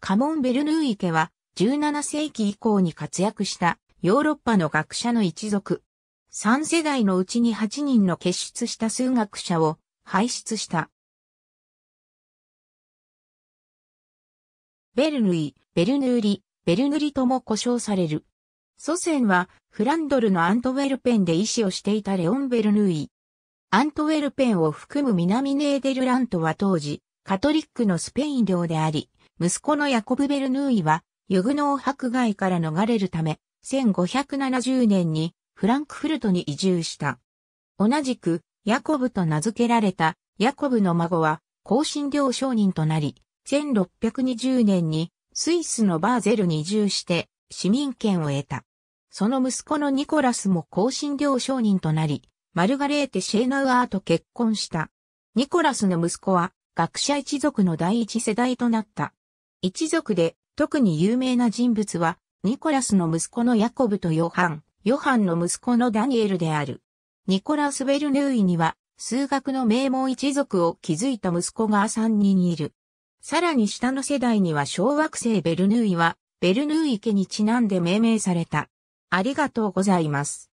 カモン・ベルヌー家は17世紀以降に活躍したヨーロッパの学者の一族。3世代のうちに8人の結出した数学者を輩出した。ベルヌイ、ベルヌーリ、ベルヌリとも呼称される。祖先はフランドルのアントウェルペンで医師をしていたレオン・ベルヌーイ。アントウェルペンを含む南ネーデルラントは当時、カトリックのスペイン領であり、息子のヤコブ・ベルヌーイは、ユグノー迫害から逃れるため、1570年にフランクフルトに移住した。同じく、ヤコブと名付けられたヤコブの孫は、香辛料商人となり、1620年にスイスのバーゼルに移住して市民権を得た。その息子のニコラスも香辛料商人となり、マルガレーテ・シェーナウアーと結婚した。ニコラスの息子は学者一族の第一世代となった。一族で特に有名な人物は、ニコラスの息子のヤコブとヨハン、ヨハンの息子のダニエルである。ニコラス・ベルヌーイには、数学の名門一族を築いた息子が3人いる。さらに下の世代には小惑星ベルヌーイは、ベルヌーイ家にちなんで命名された。ありがとうございます。